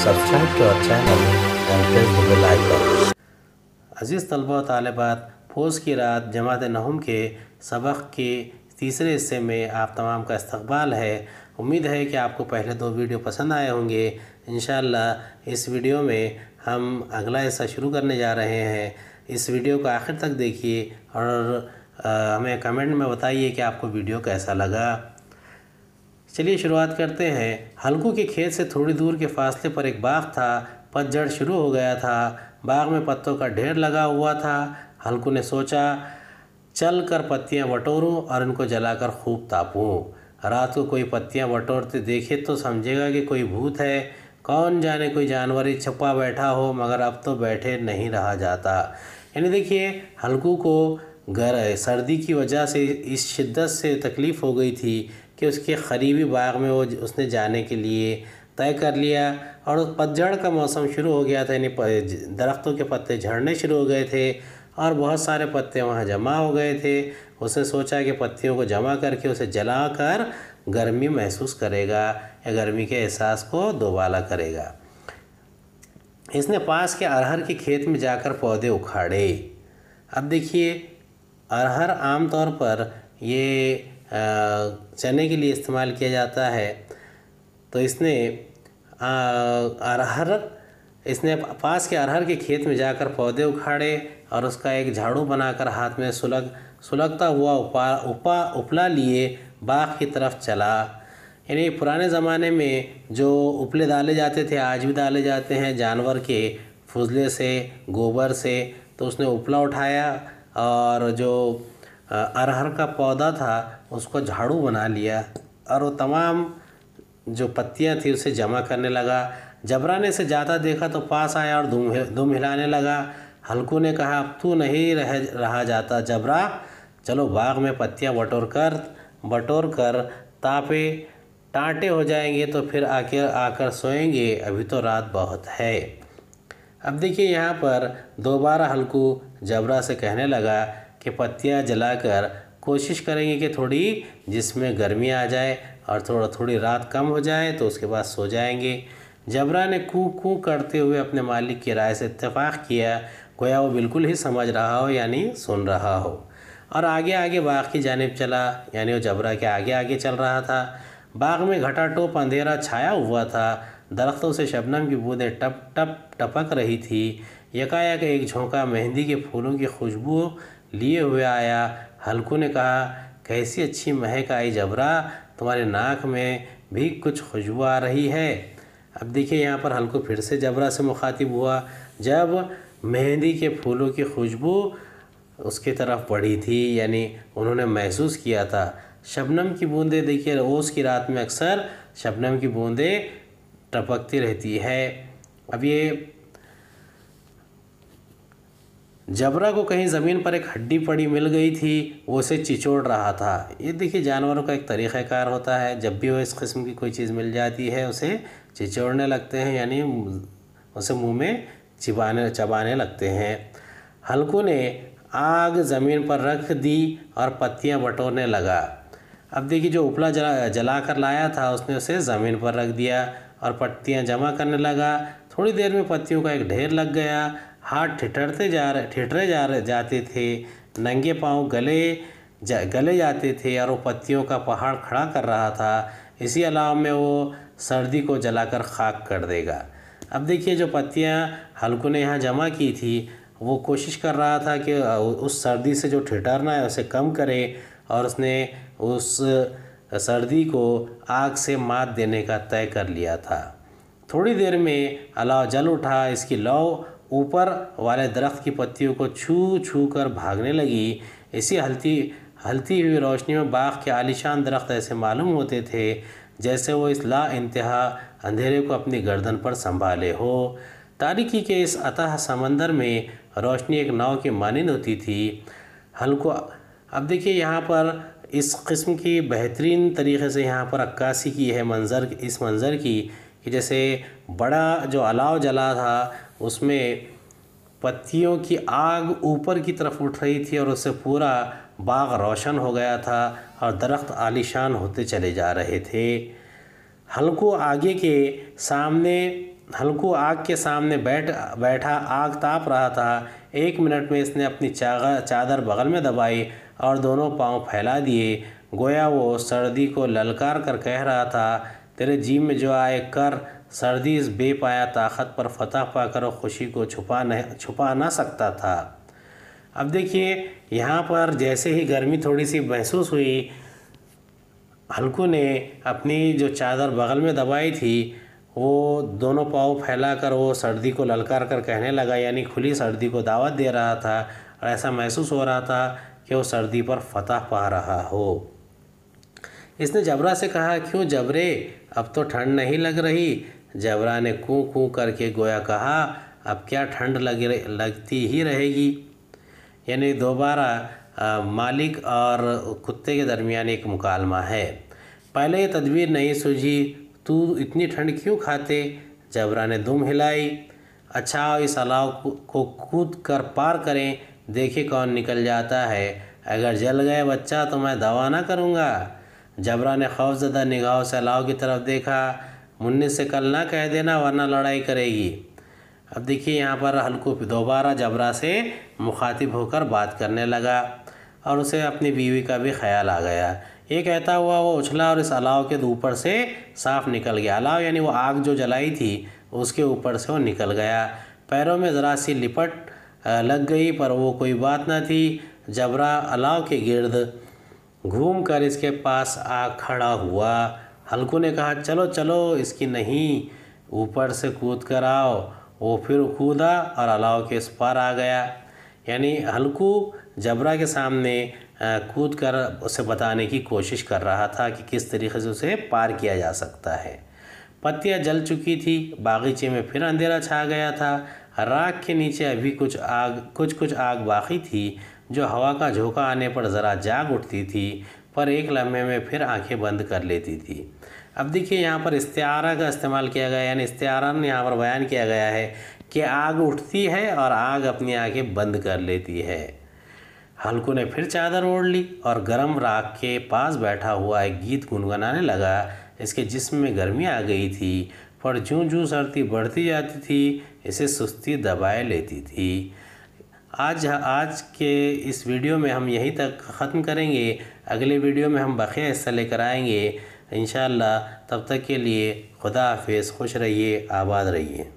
subscribe to our channel and press the bell icon. अजीज़ तलबा तलबात फौज की रात जमात नहम के सबक के तीसरे हिस्से में आप तमाम का इस्तबाल है उम्मीद है कि आपको पहले दो वीडियो पसंद आए होंगे इन इस वीडियो में हम अगला हिस्सा शुरू करने जा रहे हैं इस वीडियो को आखिर तक देखिए और हमें कमेंट में बताइए कि आपको वीडियो कैसा लगा चलिए शुरुआत करते हैं हल्कू के खेत से थोड़ी दूर के फासले पर एक बाग था पतझड़ शुरू हो गया था बाग में पत्तों का ढेर लगा हुआ था हल्कू ने सोचा चल कर पत्तियाँ बटोरूँ और इनको जलाकर खूब तापूँ रात को कोई पत्तियाँ बटोरते देखे तो समझेगा कि कोई भूत है कौन जाने कोई जानवर ही छपा बैठा हो मगर अब तो बैठे नहीं रहा जाता यानी देखिए हल्कू को गर सर्दी की वजह से इस शिद्दत से तकलीफ़ हो गई थी कि उसके करीबी बाग में वो उसने जाने के लिए तय कर लिया और उस पतझड़ का मौसम शुरू हो गया था यानी दरख्तों के पत्ते झड़ने शुरू हो गए थे और बहुत सारे पत्ते वहाँ जमा हो गए थे उसने सोचा कि पत्तियों को जमा करके उसे जला कर गर्मी महसूस करेगा या गर्मी के एहसास को दोबाला करेगा इसने पास के अरहर के खेत में जाकर पौधे उखाड़े अब देखिए अरहर आमतौर पर ये चने के लिए इस्तेमाल किया जाता है तो इसने अरहर इसने पास के अरहर के खेत में जाकर पौधे उखाड़े और उसका एक झाड़ू बनाकर हाथ में सुलग सुलगता हुआ उपा उपा उपला लिए बाग की तरफ चला यानी पुराने ज़माने में जो उपले डाले जाते थे आज भी डाले जाते हैं जानवर के फुजले से गोबर से तो उसने उपला उठाया और जो अरहर का पौधा था उसको झाड़ू बना लिया और वो तमाम जो पत्तियाँ थी उसे जमा करने लगा जबराने से ज़्यादा देखा तो पास आया और दुम दुम हिलाने लगा हल्कू ने कहा अब तू नहीं रह रहा जाता जबरा चलो बाग में पत्तियाँ बटोर कर बटोर कर तापे टाँटे हो जाएंगे तो फिर आकर आकर सोएंगे अभी तो रात बहुत है अब देखिए यहाँ पर दोबारा हल्कू जबरा से कहने लगा कि पत्तियाँ जलाकर कोशिश करेंगे कि थोड़ी जिसमें गर्मी आ जाए और थोड़ा थोड़ी रात कम हो जाए तो उसके बाद सो जाएंगे जबरा ने कू कू करते हुए अपने मालिक की राय से इतफाक़ किया गोया वो बिल्कुल ही समझ रहा हो यानी सुन रहा हो और आगे आगे बाग की जानब चला यानी वो जबरा के आगे आगे चल रहा था बाग में घटा टोप अंधेरा छाया हुआ था दरख्तों से शबनम की बूंदें टप टप टपक रही थी यकायक एक झोंका मेहंदी के फूलों की खुशबू लिए हुए आया हल्कू ने कहा कैसी अच्छी महक आई जबरा तुम्हारे नाक में भी कुछ खुशबू आ रही है अब देखिए यहाँ पर हल्कू फिर से जबरा से मुखातिब हुआ जब मेहंदी के फूलों की खुशबू उसकी तरफ बढ़ी थी यानी उन्होंने महसूस किया था शबनम की बूंदें देखिए रोज़ की रात में अक्सर शबनम की बूंदें टपकती रहती है अब ये जबरा को कहीं ज़मीन पर एक हड्डी पड़ी मिल गई थी वो उसे चिचोड़ रहा था ये देखिए जानवरों का एक तरीक़ाकार होता है जब भी वो इस किस्म की कोई चीज़ मिल जाती है उसे चिचोड़ने लगते हैं यानी उसे मुंह में चिबाने चबाने लगते हैं हल्कू ने आग ज़मीन पर रख दी और पत्तियां बटोरने लगा अब देखिए जो उपला जला जला कर लाया था उसने उसे ज़मीन पर रख दिया और पत्तियाँ जमा करने लगा थोड़ी देर में पत्तियों का एक ढेर लग गया हाथ ठिठरते जा रहे ठिठरे जा रहे जाते थे नंगे पाँव गले जा, गले जाते थे और वो पत्तियों का पहाड़ खड़ा कर रहा था इसी अलाव में वो सर्दी को जलाकर खाक कर देगा अब देखिए जो पत्तियाँ हल्कू ने यहाँ जमा की थी वो कोशिश कर रहा था कि उस सर्दी से जो ठिठरना है उसे कम करे और उसने उस सर्दी को आग से मात देने का तय कर लिया था थोड़ी देर में अलाव जल उठा इसकी लौ ऊपर वाले दरख्त की पत्तियों को छू छू कर भागने लगी इसी हल्ती हल्ती हुई रोशनी में बाग के आलिशान दरख्त ऐसे मालूम होते थे जैसे वो इस ला इंतहा अंधेरे को अपनी गर्दन पर संभाले हो तारिकी के इस अतः समंदर में रोशनी एक नाव की मानंद होती थी हल्को अब देखिए यहाँ पर इस कस्म की बेहतरीन तरीके से यहाँ पर अक्कासी की है मंज़र इस मंज़र की कि जैसे बड़ा जो अलाव जला था उसमें पत्तियों की आग ऊपर की तरफ उठ रही थी और उससे पूरा बाग रोशन हो गया था और दरख्त आलिशान होते चले जा रहे थे हल्को आगे के सामने हल्को आग के सामने बैठ बैठा आग ताप रहा था एक मिनट में इसने अपनी चागा चादर बगल में दबाई और दोनों पांव फैला दिए गोया वो सर्दी को ललकार कर कह रहा था तेरे जी में जो आए कर सर्दी इस बेपाया ताकत पर फतह पाकर खुशी को छुपा नहीं छुपा ना सकता था अब देखिए यहाँ पर जैसे ही गर्मी थोड़ी सी महसूस हुई हल्कू ने अपनी जो चादर बगल में दबाई थी वो दोनों पाँव फैलाकर वो सर्दी को ललकार कर कहने लगा यानी खुली सर्दी को दावत दे रहा था और ऐसा महसूस हो रहा था कि वो सर्दी पर फतह पा रहा हो इसने जबरा से कहा क्यों जबरे अब तो ठंड नहीं लग रही जबरा ने कूँ कूँ करके गोया कहा अब क्या ठंड लग लगती ही रहेगी यानी दोबारा मालिक और कुत्ते के दरमियान एक मुकालमा है पहले ये तदबीर नहीं सूझी तू इतनी ठंड क्यों खाते जबरा ने दुम हिलाई अच्छा इस अलाव को कूद कर पार करें देखे कौन निकल जाता है अगर जल गए बच्चा तो मैं दवा ना करूँगा जबरा ने खौफजदा निगाहों से अलाव की तरफ देखा मुन्नी से कल ना कह देना वरना लड़ाई करेगी अब देखिए यहाँ पर हल्कू दोबारा जबरा से मुखातिब होकर बात करने लगा और उसे अपनी बीवी का भी ख्याल आ गया ये कहता हुआ वो उछला और इस अलाव के ऊपर से साफ निकल गया अलाव यानी वो आग जो जलाई थी उसके ऊपर से वो निकल गया पैरों में ज़रा सी लिपट लग गई पर वो कोई बात ना थी जबरा अलाव के गिर्द घूम कर इसके पास आ खड़ा हुआ हल्कू ने कहा चलो चलो इसकी नहीं ऊपर से कूद कर आओ वो फिर कूदा और अलाव के इस पार आ गया यानी हल्कू जबरा के सामने कूद कर उसे बताने की कोशिश कर रहा था कि किस तरीके से उसे पार किया जा सकता है पत्तियाँ जल चुकी थी बागीचे में फिर अंधेरा छा गया था राख के नीचे अभी कुछ आग कुछ कुछ आग बाकी थी जो हवा का झोंका आने पर ज़रा जाग उठती थी पर एक लम्हे में फिर आंखें बंद कर लेती थी अब देखिए यहाँ पर इस्तारा का इस्तेमाल किया गया यानी इस्तारा ने यहाँ पर बयान किया गया है कि आग उठती है और आग अपनी आंखें बंद कर लेती है हल्कू ने फिर चादर ओढ़ ली और गर्म राग के पास बैठा हुआ एक गीत गुनगुनाने लगा इसके जिस्म में गर्मी आ गई थी पर जूँ जूँ सर्दी बढ़ती जाती थी इसे सुस्ती दबाए लेती थी आज आज के इस वीडियो में हम यहीं तक ख़त्म करेंगे अगले वीडियो में हम बख़े हिस्सा लेकर आएंगे इन तब तक के लिए खुदा हाफिज़ खुश रहिए आबाद रहिए